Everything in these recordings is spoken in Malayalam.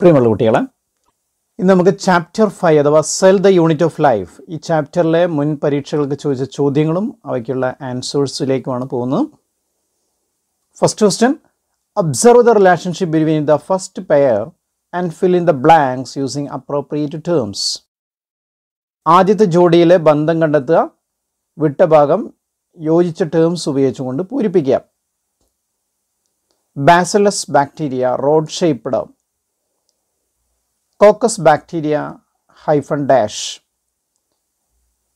പ്രിയമുള്ള കുട്ടികളെ ഇന്ന് നമുക്ക് ചാപ്റ്റർ ഫൈവ് അഥവാ cell the unit of life ഈ ചാപ്റ്ററിലെ മുൻ പരീക്ഷകൾക്ക് ചോദിച്ച ചോദ്യങ്ങളും അവയ്ക്കുള്ള ആൻസേഴ്സിലേക്കുമാണ് പോകുന്നത് first question observe the relationship between the first pair and fill in the blanks using appropriate terms ആദ്യത്തെ ജോഡിയിലെ ബന്ധം കണ്ടെത്തുക വിട്ട ഭാഗം യോജിച്ച ടേംസ് ഉപയോഗിച്ചുകൊണ്ട് പൂരിപ്പിക്കുക bacillus bacteria rod shaped coccus bacteria hyphen dash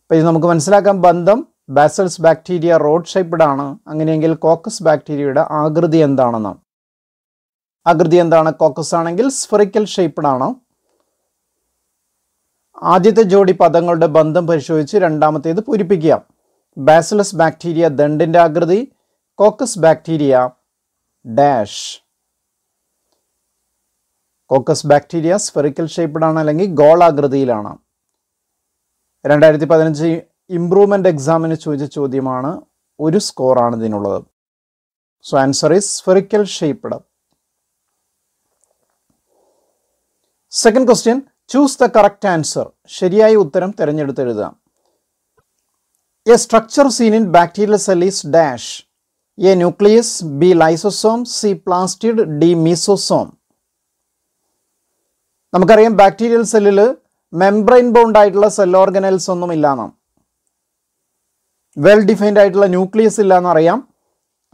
അപ്പോൾ ഇത് നമുക്ക് മനസ്സിലാക്കാൻ ബന്ധം ബാസൽസ് ബാക്ടീരിയ റോഡ് ഷേപ്പ്ഡ് ആണ് അങ്ങനെയെങ്കിൽ കോക്കസ് ബാക്ടീരിയയുടെ ആകൃതി എന്താണെന്ന് ആകൃതി എന്താണ് കോക്കസ് ആണെങ്കിൽ സ്ഫറിക്കൽ ഷേപ്പ്ഡ് ആണ് ആദ്യത്തെ ജോഡി പദങ്ങളുടെ ബന്ധം പരിശോധിച്ച് രണ്ടാമത്തേത് പൂരിപ്പിക്കുക ബാസലസ് ബാക്ടീരിയ ദണ്ടിൻ്റെ ആകൃതി coccus bacteria dash coccus bacteria spherical ഷേപ്പ്ഡാണ് അല്ലെങ്കിൽ ഗോളാകൃതിയിലാണ് രണ്ടായിരത്തി പതിനഞ്ച് ഇംപ്രൂവ്മെൻ്റ് എക്സാമിന് ചോദിച്ച ചോദ്യമാണ് ഒരു സ്കോറാണ് ഇതിനുള്ളത് so answer is spherical shaped second question choose the correct answer ശരിയായ ഉത്തരം തിരഞ്ഞെടുത്തെഴുതാം A structure seen in bacterial cell is dash A nucleus B lysosome C plastid D mesosome നമുക്കറിയാം ബാക്ടീരിയൽ സെല്ലിൽ മെംബ്രെയിൻ ബൗണ്ട് ആയിട്ടുള്ള സെൽ ഓർഗനൽസ് ഒന്നും ഇല്ലാന്നാം വെൽ ഡിഫൈൻഡ് ആയിട്ടുള്ള ന്യൂക്ലിയസ് ഇല്ലയെന്നറിയാം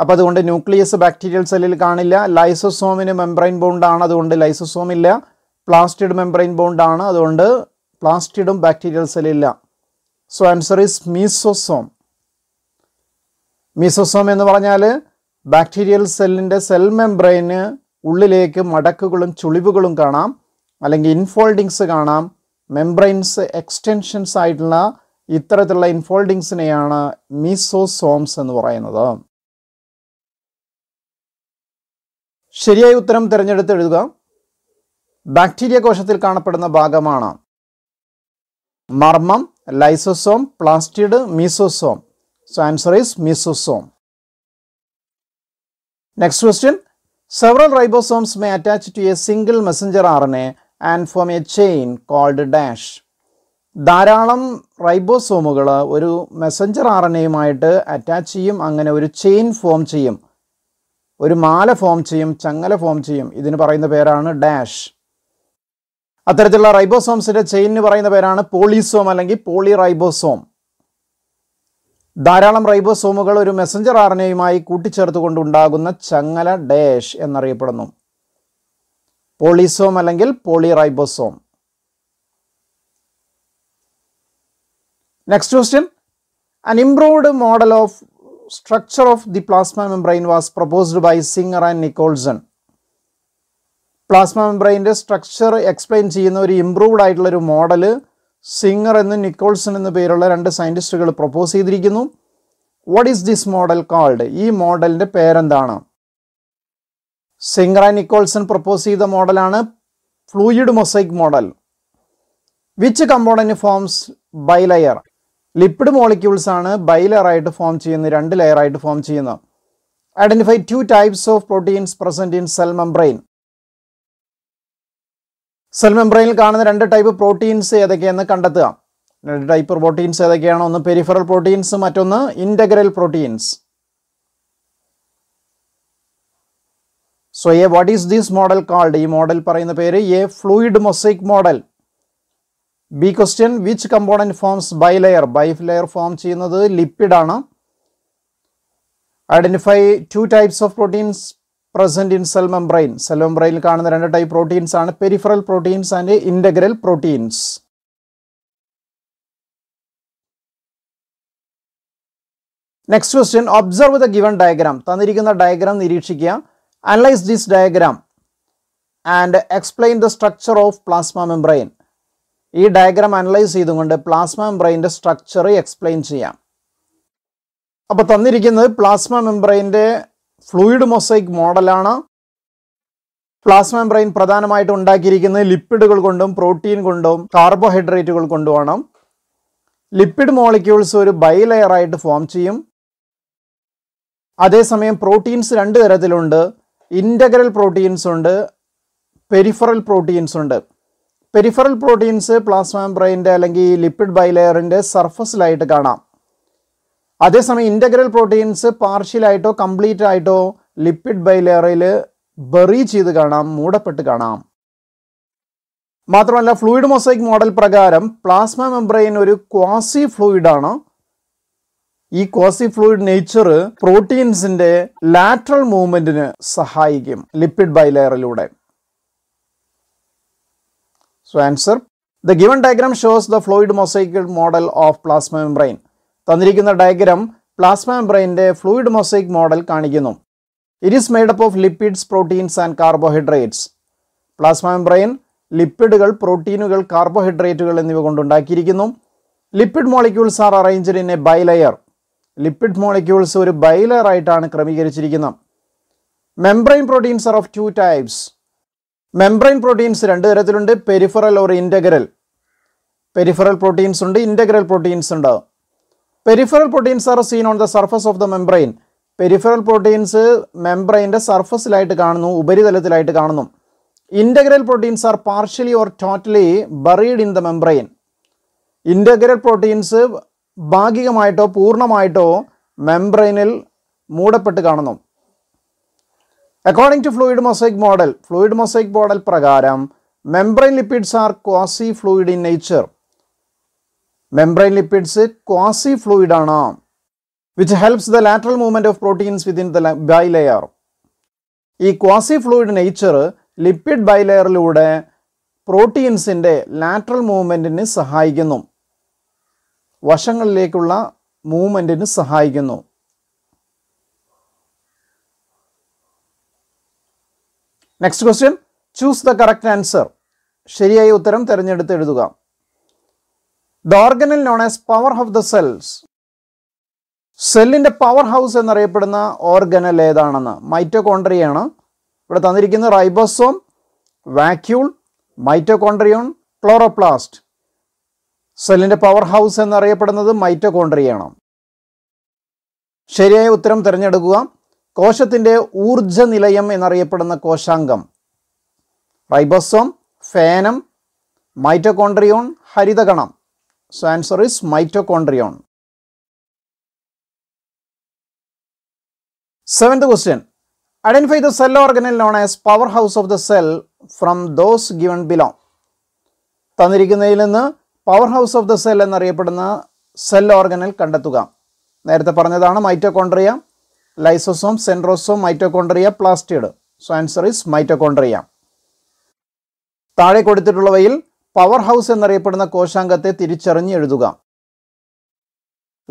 അപ്പോൾ അതുകൊണ്ട് ന്യൂക്ലിയസ് ബാക്ടീരിയൽ സെല്ലിൽ കാണില്ല ലൈസോസോമിന് മെംബ്രെയിൻ ആണ് അതുകൊണ്ട് ലൈസോസോം ഇല്ല പ്ലാസ്റ്റിഡ് മെംബ്രെയിൻ ആണ് അതുകൊണ്ട് പ്ലാസ്റ്റിഡും ബാക്ടീരിയൽ സെല്ലില്ല so answer is mesosome mesosome എന്ന് പറഞ്ഞാൽ ബാക്ടീരിയൽ സെല്ലിൻ്റെ സെൽ മെംബ്രെയിന് ഉള്ളിലേക്ക് മടക്കുകളും ചുളിവുകളും കാണാം അല്ലെങ്കിൽ ഇൻഫോൾഡിങ്സ് കാണാം മെംബ്രെയിൻസ് എക്സ്റ്റെൻഷൻസ് ആയിട്ടുള്ള ഇത്തരത്തിലുള്ള ഇൻഫോൾഡിങ്സിനെയാണ് മീസോസോംസ് എന്ന് പറയുന്നത് ശരിയായ ഉത്തരം തിരഞ്ഞെടുത്ത് എഴുതുക ബാക്ടീരിയ കോശത്തിൽ കാണപ്പെടുന്ന ഭാഗമാണ് മർമ്മം lysosome plastid mesosome so answer is mesosome next question several ribosomes may attach to a single messenger ആറിനെ and form a chain called dash ധാരാളം റൈബോസോമുകൾ ഒരു മെസ്സഞ്ചർ ആർ എൻ എയുമായിട്ട് അറ്റാച്ച് ചെയ്യും അങ്ങനെ ഒരു ചെയിൻ ഫോം ചെയ്യും ഒരു മാല ഫോം ചെയ്യും ചങ്ങല ഫോം ചെയ്യും ഇതിന് പറയുന്ന പേരാണ് ഡാഷ് അത്തരത്തിലുള്ള റൈബോസോംസിൻ്റെ ചെയിനിന് പറയുന്ന പേരാണ് പോളിസോം അല്ലെങ്കിൽ പോളി റൈബോസോം ധാരാളം റൈബോസോമുകൾ ഒരു മെസ്സഞ്ചർ ആർ എൻ എയുമായി കൂട്ടിച്ചേർത്തുകൊണ്ടുണ്ടാകുന്ന ചങ്ങല ഡാഷ് എന്നറിയപ്പെടുന്നു പോളിസോം അല്ലെങ്കിൽ polyribosome next question an improved model of structure of the plasma membrane was proposed by Singer and Nicolson plasma മെംബ്രെയിൻ്റെ സ്ട്രക്ചർ എക്സ്പ്ലെയിൻ ചെയ്യുന്ന ഒരു ഇംപ്രൂവ്ഡ് ആയിട്ടുള്ള ഒരു മോഡൽ സിംഗർ എന്ന് നിക്കോൾസൺ എന്ന പേരുള്ള രണ്ട് സയൻറ്റിസ്റ്റുകൾ പ്രപ്പോസ് ചെയ്തിരിക്കുന്നു what is this model called ഈ മോഡലിൻ്റെ പേരെന്താണ് സിംഗ്ര നിക്കോൾസൺ പ്രപ്പോസ് ചെയ്ത മോഡലാണ് fluid mosaic model which component forms bilayer lipid molecules ആണ് ആയിട്ട് ഫോം ചെയ്യുന്നത് രണ്ട് ലെയറായിട്ട് ഫോം ചെയ്യുന്നത് identify two types of proteins present in cell membrane cell മെംബ്രെയിനിൽ കാണുന്ന രണ്ട് ടൈപ്പ് പ്രോട്ടീൻസ് ഏതൊക്കെയാണെന്ന് കണ്ടെത്തുക രണ്ട് ടൈപ്പ് പ്രോട്ടീൻസ് ഏതൊക്കെയാണ് ഒന്ന് പെരിഫറൽ പ്രോട്ടീൻസ് മറ്റൊന്ന് integral proteins so A what is this model called ഈ മോഡൽ പറയുന്ന പേര് A fluid mosaic model B question which component forms bi layer bi layer form ചെയ്യുന്നത് ലിപ്പിഡാണ് identify two types of proteins present in cell membrane cell മെംബ്രെയിനിൽ കാണുന്ന രണ്ട് ടൈപ്പ് പ്രോട്ടീൻസ് ആണ് peripheral proteins and integral proteins next question observe the given diagram തന്നിരിക്കുന്ന ഡയഗ്രാം നിരീക്ഷിക്കുക Analyze this diagram and explain the structure of plasma membrane. ഈ ഡയഗ്രാം അനലൈസ് ചെയ്തുകൊണ്ട് പ്ലാസ്മ മെംബ്രെയിൻ്റെ സ്ട്രക്ചർ എക്സ്പ്ലെയിൻ ചെയ്യാം അപ്പോൾ തന്നിരിക്കുന്നത് പ്ലാസ്മ മെംബ്രെയിൻ്റെ ഫ്ലൂയിഡ് മൊസൈക്ക് മോഡലാണ് പ്ലാസ്മ മെംബ്രെയിൻ പ്രധാനമായിട്ട് ഉണ്ടാക്കിയിരിക്കുന്നത് ലിപ്പിഡുകൾ കൊണ്ടും പ്രോട്ടീൻ കൊണ്ടും കാർബോഹൈഡ്രേറ്റുകൾ കൊണ്ടുമാണ് ലിപ്പിഡ് മോളിക്യൂൾസ് ഒരു ബൈലെയറായിട്ട് ഫോം ചെയ്യും അതേസമയം പ്രോട്ടീൻസ് രണ്ട് തരത്തിലുണ്ട് ഇൻ്റഗ്രൽ പ്രോട്ടീൻസ് ഉണ്ട് പെരിഫറൽ പ്രോട്ടീൻസ് ഉണ്ട് പെരിഫറൽ പ്രോട്ടീൻസ് പ്ലാസ്മ ബ്രെയിൻ്റെ അല്ലെങ്കിൽ ലിപ്പിഡ് ബൈലെയറിൻ്റെ സർഫസിലായിട്ട് കാണാം അതേസമയം ഇൻ്റഗ്രൽ പ്രോട്ടീൻസ് പാർഷ്യലായിട്ടോ കംപ്ലീറ്റ് ആയിട്ടോ ലിപ്പിഡ് ബൈലെയറിൽ ബെറി ചെയ്ത് കാണാം മൂടപ്പെട്ട് കാണാം മാത്രമല്ല ഫ്ലൂയിഡ് മൊസൈക് മോഡൽ പ്രകാരം പ്ലാസ്മ മെംബ്രെയിൻ ഒരു ക്വാസി ഫ്ലൂയിഡാണോ ഈ കോസി ഫ്ലൂയിഡ് നേച്ചർ പ്രോട്ടീൻസിന്റെ ലാറ്ററൽ മൂവ്മെന്റിന് സഹായിക്കും ലിപ്പിഡ് ബൈലെയറിലൂടെ so answer the given diagram shows the fluid മൊസൈക്കിൾ മോഡൽ ഓഫ് പ്ലാസ്മ മെംബ്രെയിൻ തന്നിരിക്കുന്ന ഡയഗ്രാം പ്ലാസ്മ മെംബ്രെയിൻ്റെ ഫ്ലൂയിഡ് മൊസൈക് മോഡൽ കാണിക്കുന്നു it is up of lipids proteins and carbohydrates plasma membrane ലിപ്പിഡുകൾ പ്രോട്ടീനുകൾ കാർബോഹൈഡ്രേറ്റുകൾ എന്നിവ കൊണ്ടുണ്ടാക്കിയിരിക്കുന്നു lipid molecules are arranged in a bilayer lipid molecules ഒരു ബൈലറായിട്ടാണ് ക്രമീകരിച്ചിരിക്കുന്നത് membrane proteins are of two types membrane proteins രണ്ട് തരത്തിലുണ്ട് peripheral or integral peripheral proteins ഉണ്ട് ഇൻ്റഗ്രൽ പ്രോട്ടീൻസ് ഉണ്ട് peripheral proteins are seen on the surface of the membrane peripheral proteins മെംബ്രെയിൻ്റെ സർഫസിലായിട്ട് കാണുന്നു ഉപരിതലത്തിലായിട്ട് കാണുന്നു integral proteins are partially or totally buried in the membrane integral proteins ഭാഗികമായിട്ടോ പൂർണ്ണമായിട്ടോ മെംബ്രൈനിൽ മൂടപ്പെട്ട് കാണുന്നു according to fluid mosaic model fluid mosaic model പ്രകാരം membrane lipids are quasi fluid in nature membrane lipids quasi fluid ആണ് which helps the lateral movement of proteins within the bilayer ഈ ക്വാസി ഫ്ലൂയിഡ് നേച്ചർ ലിപ്പിഡ് ബൈലെയറിലൂടെ പ്രോട്ടീൻസിൻ്റെ ലാറ്ററൽ മൂവ്മെൻറ്റിന് സഹായിക്കുന്നു വശങ്ങളിലേക്കുള്ള മൂവ്മെൻറ്റിന് സഹായിക്കുന്നു next question choose the correct answer ശരിയായ ഉത്തരം തിരഞ്ഞെടുത്ത് എഴുതുക the organelle non as power house the cells സെല്ലിൻ്റെ പവർ ഹൗസ് എന്നറിയപ്പെടുന്ന ഓർഗനൽ ഏതാണെന്ന് മൈറ്റോകോണ്ട്രിയാണ് ഇവിടെ തന്നിരിക്കുന്ന റൈബോസോം വാക്യൂൾ മൈറ്റോകോണ്ട്രിയോൺ ക്ലോറോപ്ലാസ്റ്റ് സെല്ലിൻ്റെ പവർ ഹൗസ് എന്നറിയപ്പെടുന്നത് മൈറ്റോകോൺട്രിയാണ് ശരിയായ ഉത്തരം തിരഞ്ഞെടുക്കുക കോശത്തിൻ്റെ ഊർജ നിലയം എന്നറിയപ്പെടുന്ന കോശാംഗം റൈബോസോം ഫേനം മൈറ്റോകോൺട്രിയോൺ ഹരിതകണം so answer is mitochondrion seventh question identify the cell organelle known as power house of the cell from those given below തന്നിരിക്കുന്നതിൽ നിന്ന് power house of the cell എന്നറിയപ്പെടുന്ന സെൽ ഓർഗനിൽ കണ്ടെത്തുക നേരത്തെ പറഞ്ഞതാണ് mitochondria lysosome centrosome mitochondria plastid so answer is mitochondria താഴെ കൊടുത്തിട്ടുള്ളവയിൽ പവർ ഹൗസ് എന്നറിയപ്പെടുന്ന കോശാംഗത്തെ തിരിച്ചറിഞ്ഞ് എഴുതുക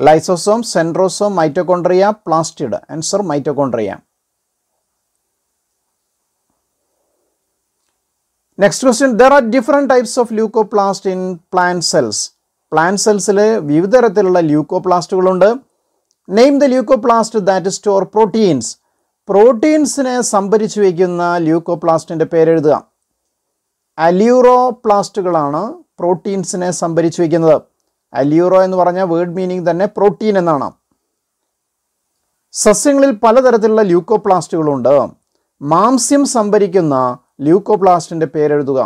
lysosome centrosome mitochondria plastid answer മൈറ്റോകോണ്ട്രിയാം next question there are different types of leucoplast in plant cells plant സെൽസിൽ വിവിധ തരത്തിലുള്ള ല്യൂക്കോപ്ലാസ്റ്റുകളുണ്ട് name the leucoplast that store proteins പ്രോട്ടീൻസിനെ സംഭരിച്ചു വയ്ക്കുന്ന പ്ലാസ്റ്റിൻ്റെ പേരെഴുതുക പ്ലാസ്റ്റുകളാണ് പ്രോട്ടീൻസിനെ സംഭരിച്ചു വയ്ക്കുന്നത് അല്യൂറോ എന്ന് പറഞ്ഞ വേർഡ് മീനിങ് തന്നെ പ്രോട്ടീൻ എന്നാണ് സസ്യങ്ങളിൽ പലതരത്തിലുള്ള ല്യൂക്കോപ്ലാസ്റ്റുകളുണ്ട് മാംസ്യം സംഭരിക്കുന്ന ല്യൂക്കോപ്ലാസ്റ്റിൻ്റെ പേരെഴുതുക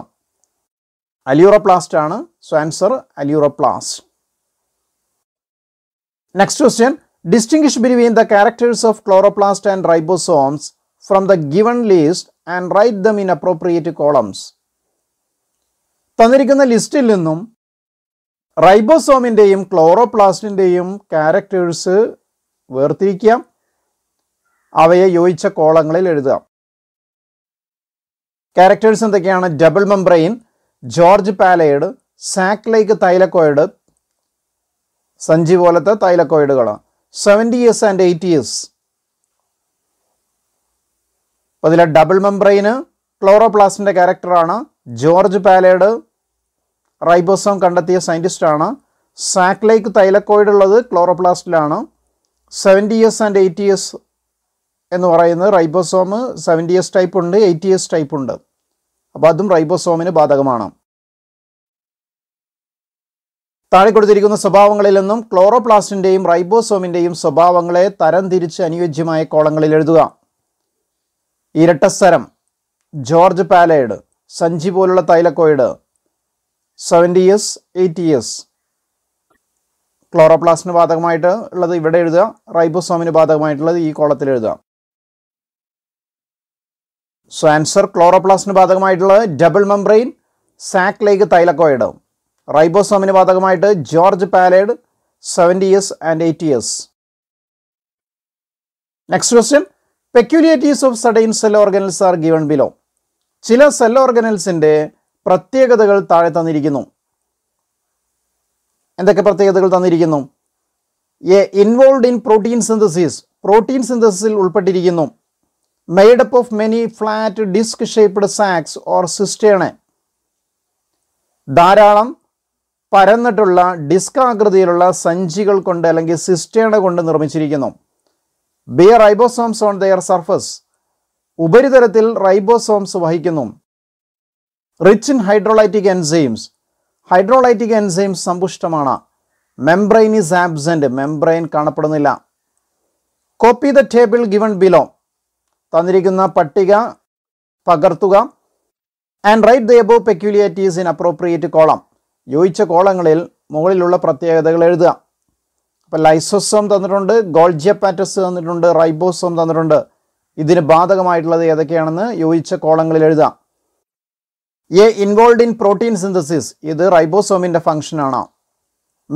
അലിയൂറോപ്ലാസ്റ്റ് ആണ് so answer aleuroplast next question distinguish between the characters of chloroplast and ribosomes from the given list and write them in appropriate columns തന്നിരിക്കുന്ന ലിസ്റ്റിൽ നിന്നും റൈബോസോമിൻ്റെയും ക്ലോറോപ്ലാസ്റ്റിൻ്റെയും ക്യാരക്ടേഴ്സ് വേർതിരിക്കാം അവയെ യോജിച്ച കോളങ്ങളിൽ എഴുതാം ക്യാരക്ടേഴ്സ് എന്തൊക്കെയാണ് double membrane George Palade like thylakoid സഞ്ചി പോലത്തെ തൈലക്കോയിഡുകൾ seventy years and eighty years അപ്പോൾ ഡബിൾ മെമ്പ്രെയിന് ക്ലോറോപ്ലാസ്റ്റിൻ്റെ ക്യാരക്ടറാണ് ജോർജ് പാലേഡ് റൈബോസോം കണ്ടെത്തിയ സയൻറ്റിസ്റ്റാണ് സാക്ലൈക്ക് തൈലക്കോയിഡ് ഉള്ളത് ക്ലോറോപ്ലാസ്റ്റിലാണ് seventy years and eighty years എന്ന് പറയുന്നത് റൈബോസോം സെവൻറ്റി എസ് ടൈപ്പ് ഉണ്ട് എയ്റ്റി എസ് ടൈപ്പ് ഉണ്ട് അപ്പോൾ അതും റൈബോസോമിന് ബാധകമാണ് താഴെ കൊടുത്തിരിക്കുന്ന സ്വഭാവങ്ങളിൽ നിന്നും ക്ലോറോപ്ലാസ്റ്റിൻ്റെയും റൈബോസോമിൻ്റെയും സ്വഭാവങ്ങളെ തരംതിരിച്ച് അനുയോജ്യമായ കോളങ്ങളിൽ എഴുതുക ഇരട്ടസ്സരം ജോർജ് പാലേഡ് സഞ്ചി പോലുള്ള thylakoid seventy S eighty S ക്ലോറോപ്ലാസ്റ്റിന് ബാധകമായിട്ട് ഉള്ളത് ഇവിടെ എഴുതുക റൈബോസോമിന് ബാധകമായിട്ടുള്ളത് ഈ കോളത്തിൽ എഴുതുക സോ ആൻസർ ക്ലോറോപ്ലാസ്റ്റിന് ബാധകമായിട്ടുള്ളത് double membrane sac like thylakoid റൈബോസോമിന് ബാധകമായിട്ട് George Palade seventy years and eighty years next question peculiarities of certain cell organelles are given below ചില സെൽ ഓർഗനൽസിൻ്റെ പ്രത്യേകതകൾ താഴെ തന്നിരിക്കുന്നു എന്തൊക്കെ പ്രത്യേകതകൾ തന്നിരിക്കുന്നു a involve in protein synthesis protein സിന്തസിസിൽ ഉൾപ്പെട്ടിരിക്കുന്നു made up of many flat disc shaped sacs or cistern ധാരാളം പരന്നിട്ടുള്ള ഡിസ്ക് ആകൃതിയിലുള്ള സഞ്ചികൾ കൊണ്ട് അല്ലെങ്കിൽ സിസ്റ്റേണ കൊണ്ട് നിർമ്മിച്ചിരിക്കുന്നു bear ribosomes on their surface ഉപരിതലത്തിൽ റൈബോസോംസ് വഹിക്കുന്നു rich in hydrolytic enzymes hydrolytic enzymes സമ്പുഷ്ടമാണ് മെംബ്രെയിൻ ഇസ് ആബ്സെൻറ്റ് മെംബ്രെയിൻ കാണപ്പെടുന്നില്ല copy the table given below തന്നിരിക്കുന്ന പട്ടിക പകർത്തുക and write the above peculiarities in appropriate column യോജിച്ച കോളങ്ങളിൽ മുകളിലുള്ള പ്രത്യേകതകൾ എഴുതുക അപ്പോൾ ലൈസോസോം തന്നിട്ടുണ്ട് ഗോൾജിയപ്പാറ്റസ് തന്നിട്ടുണ്ട് റൈബോസോം തന്നിട്ടുണ്ട് ഇതിന് ബാധകമായിട്ടുള്ളത് ഏതൊക്കെയാണെന്ന് യോജിച്ച കോളങ്ങളിൽ എഴുതാം a involve in protein synthesis ഇത് റൈബോസോമിൻ്റെ ഫംഗ്ഷനാണ്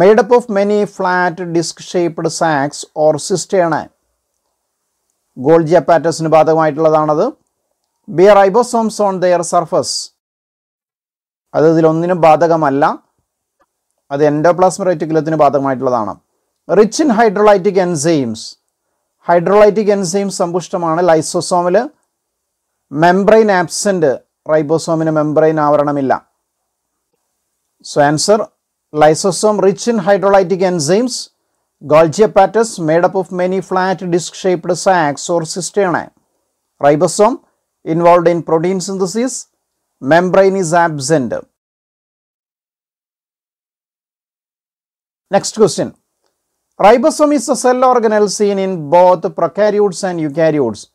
made up of many flat disc shaped sacs or cisternae Golgi അപ്പാറ്റസിന് ബാധകമായിട്ടുള്ളതാണത് bear ribosomes on their surface അത് ഇതിലൊന്നിനും ബാധകമല്ല അത് എൻഡോപ്ലാസ്മ റൈറ്റിക്കുലത്തിന് ബാധകമായിട്ടുള്ളതാണ് rich in hydrolytic enzymes hydrolytic enzymes സമ്പുഷ്ടമാണ് ലൈസോസോമിൽ മെംബ്രെയിൻ ആബ്സെൻ്റ് റൈബോസോമിന് മെംബ്രെയിൻ ആവരണമില്ല so answer lysosome rich in hydrolytic enzymes apparatus made up of many flat disc-shaped sacs or cisternae. Ribosome involved in protein synthesis. Membrane is absent. Next question. Ribosome is a cell organelle seen in both prokaryotes and eukaryotes.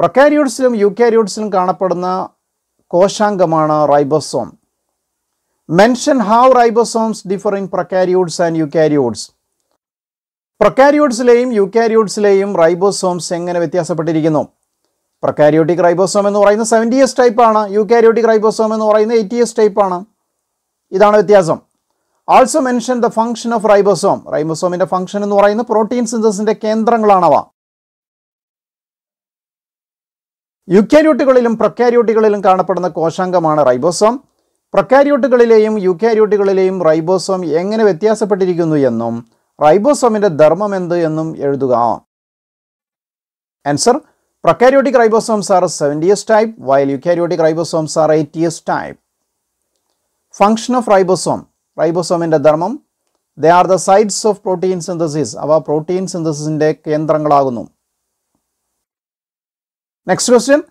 Prokaryotes and eukaryotes യുക്കാരിയോട്സിലും കാണപ്പെടുന്ന കോശാംഗമാണ് ribosome. Mention how ribosomes differ in prokaryotes and eukaryotes. പ്രൊക്കാരിയോട്സിലെയും യുക്കാരിയോട്സിലെയും റൈബോസോംസ് എങ്ങനെ വ്യത്യാസപ്പെട്ടിരിക്കുന്നു പ്രൊക്കാരിയോട്ടിക് റൈബോസോം എന്ന് പറയുന്ന സെവൻറ്റി എസ് ടൈപ്പാണ് യുക്കാരിയോട്ടിക് റൈബോസോം എന്ന് പറയുന്ന എയ്റ്റി എസ് ടൈപ്പാണ് ഇതാണ് വ്യത്യാസം also mention the function of ribosome റൈബോസോമിൻ്റെ ഫംഗ്ഷൻ എന്ന് പറയുന്ന പ്രോട്ടീൻ സിന്തസിൻ്റെ കേന്ദ്രങ്ങളാണവ യുക്കാരിയോട്ടുകളിലും പ്രൊക്കാരിയോട്ടുകളിലും കാണപ്പെടുന്ന കോശാംഗമാണ് റൈബോസോം പ്രൊക്കാരിയോട്ടുകളിലെയും യുക്കാരിയോട്ടുകളിലെയും റൈബോസോം എങ്ങനെ വ്യത്യാസപ്പെട്ടിരിക്കുന്നു എന്നും റൈബോസോമിന്റെ ധർമ്മം എന്ത് എന്നും എഴുതുക answer prokaryotic ribosomes are seventy S type while eukaryotic ribosomes are eighty S type function of ribosome റൈബോസോമിൻ്റെ ധർമ്മം they are the sites of protein synthesis അവ പ്രോട്ടീൻ സിന്തസിസിൻ്റെ കേന്ദ്രങ്ങളാകുന്നു next question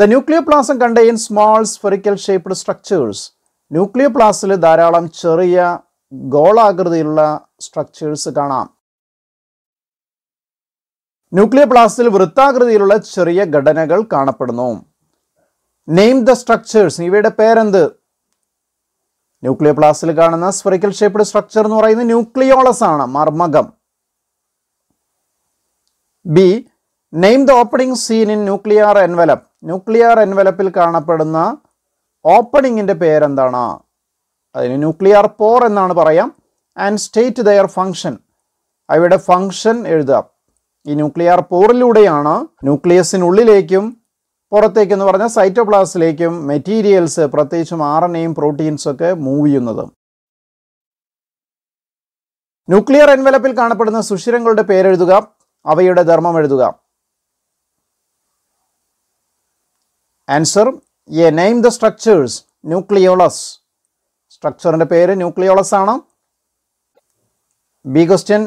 the nucleoplasm contain small spherical shaped structures പ്ലാസിൽ ധാരാളം ചെറിയ ഗോളാകൃതിയിലുള്ള സ്ട്രക്ചേഴ്സ് കാണാം ന്യൂക്ലിയർ ബ്ലാസ്റ്റിൽ വൃത്താകൃതിയിലുള്ള ചെറിയ ഘടനകൾ കാണപ്പെടുന്നു നെയിം ദ സ്ട്രക്ചേഴ്സ് ഇവയുടെ പേരെന്ത് ന്യൂക്ലിയർ ബ്ലാസ്റ്റിൽ കാണുന്ന സ്ഫറിക്കൽ ഷേപ്പ്ഡ് സ്ട്രക്ചർ എന്ന് പറയുന്നത് ന്യൂക്ലിയോളസ് ആണ് മർമ്മകം B name the opening seen in nuclear envelope nuclear എൻവലപ്പിൽ കാണപ്പെടുന്ന ഓപ്പണിങ്ങിൻ്റെ പേരെന്താണ് അതിന് ന്യൂക്ലിയർ പോർ എന്നാണ് പറയാം ആൻഡ് സ്റ്റേറ്റ് ദയർ ഫങ്ഷൻ അവയുടെ ഫങ്ഷൻ എഴുതാം ഈ ന്യൂക്ലിയർ പോറിലൂടെയാണ് ന്യൂക്ലിയസിനുള്ളിലേക്കും പുറത്തേക്കെന്ന് പറഞ്ഞാൽ സൈറ്റോപ്ലാസിലേക്കും മെറ്റീരിയൽസ് പ്രത്യേകിച്ചും ആർ എൻ എയും പ്രോട്ടീൻസൊക്കെ മൂവ് ചെയ്യുന്നത് ന്യൂക്ലിയർ എൻവലപ്പിൽ കാണപ്പെടുന്ന സുഷിരങ്ങളുടെ പേരെഴുതുക അവയുടെ ധർമ്മം എഴുതുക answer A name the structures nucleolus സ്ട്രക്ചറിൻ്റെ പേര് ന്യൂക്ലിയോളസ് ആണ് B question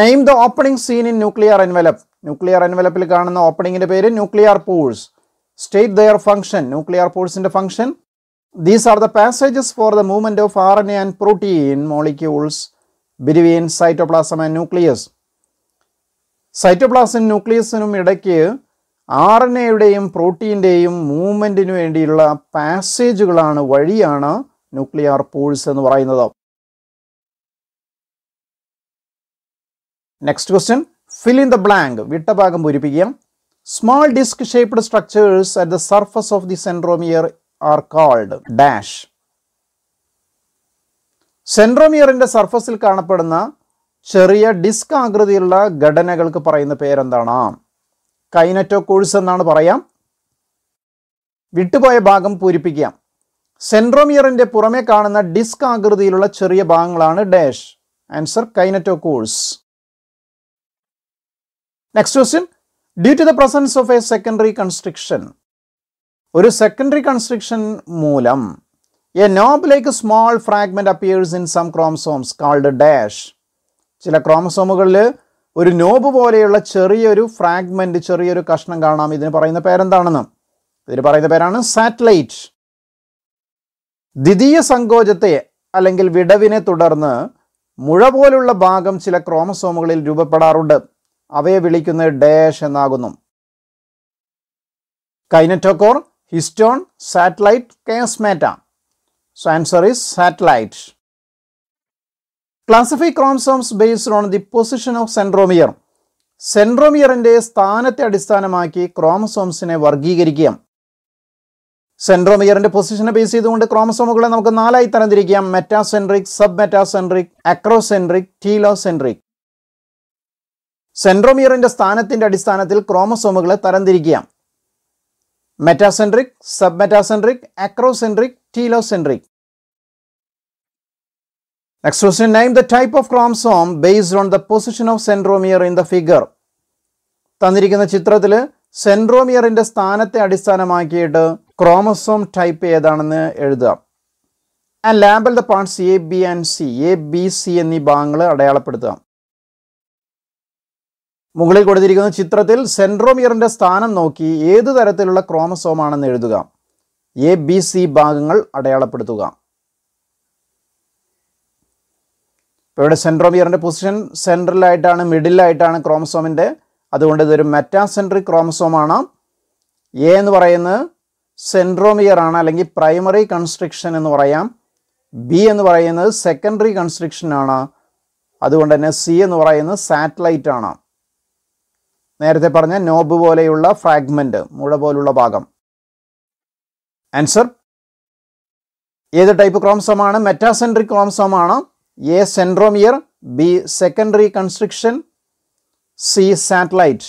name the opening seen in nuclear envelope nuclear എൻവലപ്പിൽ കാണുന്ന ഓപ്പണിങ്ങിൻ്റെ പേര് nuclear pores state their function nuclear പൂൾസിൻ്റെ function these are the passages for the movement of R N A and protein molecules between cytoplasm and nucleus സൈറ്റോപ്ലാസിനും ന്യൂക്ലിയസിനും ഇടയ്ക്ക് ആർ എൻ എയുടെയും പ്രോട്ടീൻ്റെയും മൂവ്മെൻറ്റിനു വേണ്ടിയുള്ള പാസേജുകളാണ് വഴിയാണ് ന്യൂക്ലിയർ പൂൾസ് എന്ന് പറയുന്നത് next question fill in the blank വിട്ടഭാഗം പൂരിപ്പിക്കുക small disc shaped structures at the surface of the centromere are called dash സെൻട്രോമിയറിന്റെ സർഫസിൽ കാണപ്പെടുന്ന ചെറിയ ഡിസ്ക് ആകൃതിയുള്ള ഘടനകൾക്ക് പറയുന്ന പേരെന്താണ് കൈനറ്റോ കോഴ്സ് എന്നാണ് പറയാം വിട്ടുപോയ ഭാഗം പൂരിപ്പിക്കാം സെൻട്രോമിയറിൻ്റെ പുറമെ കാണുന്ന ഡിസ്ക് ആകൃതിയിലുള്ള ചെറിയ ഭാഗങ്ങളാണ് dash answer kinetochores next question due to the presence of a secondary constriction ഒരു സെക്കൻഡറി കൺസ്ട്രിക്ഷൻ മൂലം a knob like small fragment appears in some chromosomes called dash ചില ക്രോമസോമുകളിൽ ഒരു നോബ് പോലെയുള്ള ചെറിയൊരു ഫ്രാഗ്മെന്റ് ചെറിയൊരു കഷ്ണം കാണാം ഇതിന് പറയുന്ന പേരെന്താണെന്ന് ഇതിന് പറയുന്ന പേരാണ് സാറ്റലൈറ്റ് ദ്വിതീയ സങ്കോചത്തെ അല്ലെങ്കിൽ വിടവിനെ തുടർന്ന് മുഴ പോലുള്ള ഭാഗം ചില ക്രോമസോമുകളിൽ രൂപപ്പെടാറുണ്ട് അവയെ വിളിക്കുന്നത് ഡാഷ് എന്നാകുന്നു kinetochore histone satellite chiasmata so answer is satellite classify chromosomes based on the position of centromere സെൻട്രോമിയറിൻ്റെ സ്ഥാനത്തെ അടിസ്ഥാനമാക്കി ക്രോമസോംസിനെ വർഗീകരിക്കുക സെൻട്രോമിയറിന്റെ പൊസിഷനെ ബേസ് ചെയ്തുകൊണ്ട് ക്രോമസോമുകളെ നമുക്ക് നാലായി തരംതിരിക്കാം metacentric submetacentric acrocentric telocentric സെൻട്രോമിയറിന്റെ സ്ഥാനത്തിന്റെ അടിസ്ഥാനത്തിൽ ക്രോമസോമുകളെ തരംതിരിക്കാം metacentric submetacentric acrocentric telocentric next question name the type of chromosome based on the position of centromere in the figure തന്നിരിക്കുന്ന ചിത്രത്തിൽ സെൻട്രോമിയറിന്റെ സ്ഥാനത്തെ അടിസ്ഥാനമാക്കിയിട്ട് ക്രോമസോം ടൈപ്പ് ഏതാണെന്ന് എഴുതുക and label the parts A B and C A B C എന്നീ ഭാഗങ്ങൾ അടയാളപ്പെടുത്തുക മുകളിൽ കൊടുത്തിരിക്കുന്ന ചിത്രത്തിൽ സെൻട്രോമിയറിൻ്റെ സ്ഥാനം നോക്കി ഏതു തരത്തിലുള്ള ക്രോമസോമാണെന്ന് എഴുതുക എ ബി സി ഭാഗങ്ങൾ അടയാളപ്പെടുത്തുക ഇപ്പോൾ ഇവിടെ സെൻട്രോമിയറിൻ്റെ പൊസിഷൻ സെൻട്രലായിട്ടാണ് മിഡിലായിട്ടാണ് ക്രോമസോമിൻ്റെ അതുകൊണ്ട് ഇതൊരു മെറ്റാസെൻട്രിക് ക്രോമസോമാണ് എ എന്ന് പറയുന്നത് സെൻട്രോമിയർ ആണ് അല്ലെങ്കിൽ പ്രൈമറി കൺസ്ട്രിക്ഷൻ എന്ന് പറയാം ബി എന്ന് പറയുന്നത് സെക്കൻഡറി കൺസ്ട്രിക്ഷൻ ആണ് അതുകൊണ്ട് തന്നെ സി എന്ന് പറയുന്നത് സാറ്റലൈറ്റ് ആണ് നേരത്തെ പറഞ്ഞ നോബ് പോലെയുള്ള ഫ്രാഗ്മെന്റ് മുഴ പോലുള്ള ഭാഗം ആൻസർ ഏത് ടൈപ്പ് ക്രോംസമാണ് മെറ്റാസെൻട്രിക് ക്രോംസമാണ് A centromere B secondary constriction C satellite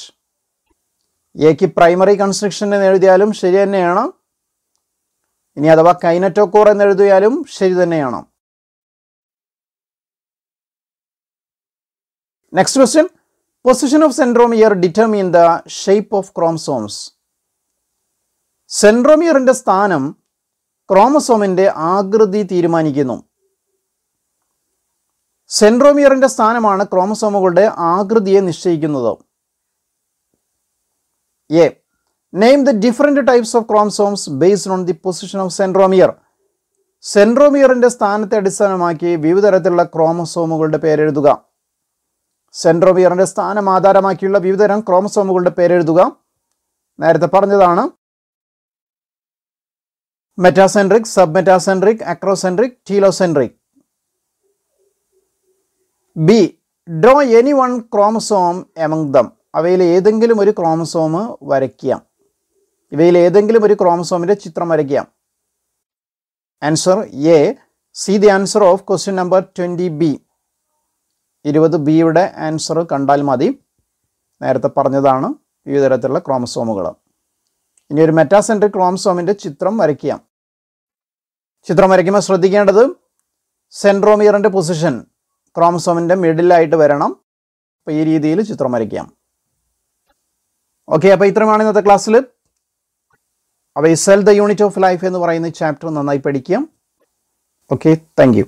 എക്ക് പ്രൈമറി കൺസ്ട്രക്ഷൻ എന്ന് എഴുതിയാലും ശരി തന്നെയാണ് ഇനി അഥവാ എന്ന് എന്നെഴുതിയാലും ശരി തന്നെയാണ് next question position of centromere determine the shape of chromosomes സെൻട്രോമിയറിന്റെ സ്ഥാനം ക്രോമസോമിൻ്റെ ആകൃതി തീരുമാനിക്കുന്നു സെൻട്രോമിയറിന്റെ സ്ഥാനമാണ് ക്രോമസോമുകളുടെ ആകൃതിയെ നിശ്ചയിക്കുന്നത് A Name the different types of chromosomes based on the position of centromere. സെൻട്രോമിയറിൻ്റെ സ്ഥാനത്തെ അടിസ്ഥാനമാക്കി വിവിധ തരത്തിലുള്ള ക്രോമസോമുകളുടെ പേരെഴുതുക സെൻട്രോമിയറിൻ്റെ സ്ഥാനം ആധാരമാക്കിയുള്ള വിവിധതരം ക്രോമസോമുകളുടെ പേരെഴുതുക നേരത്തെ പറഞ്ഞതാണ് metacentric submetacentric acrocentric telocentric B draw any one chromosome among them അവയിൽ ഏതെങ്കിലും ഒരു ക്രോമസോം വരയ്ക്കാം ഇവയിൽ ഏതെങ്കിലും ഒരു ക്രോമസോമിൻ്റെ ചിത്രം വരയ്ക്കാം answer A see the answer of question number twenty B ഇരുപത് ബിയുടെ ആൻസർ കണ്ടാൽ മതി നേരത്തെ പറഞ്ഞതാണ് വിവിധ തരത്തിലുള്ള ക്രോമസോമുകൾ ഇനി ഒരു മെറ്റാസെൻട്രിക് ക്രോമസോമിൻ്റെ ചിത്രം വരയ്ക്കാം ചിത്രം വരയ്ക്കുമ്പോൾ ശ്രദ്ധിക്കേണ്ടത് സെൻട്രോമിയറിൻ്റെ പൊസിഷൻ ക്രോമസോമിൻ്റെ മിഡിലായിട്ട് വരണം അപ്പോൾ ഈ രീതിയിൽ ചിത്രം വരയ്ക്കാം ഓക്കെ അപ്പോൾ ഇത്രയുമാണ് ഇന്നത്തെ ക്ലാസ്സിൽ അപ്പോൾ ഈ ദ യൂണിറ്റ് ഓഫ് ലൈഫ് എന്ന് പറയുന്ന ചാപ്റ്റർ നന്നായി പഠിക്കാം ഓക്കെ താങ്ക്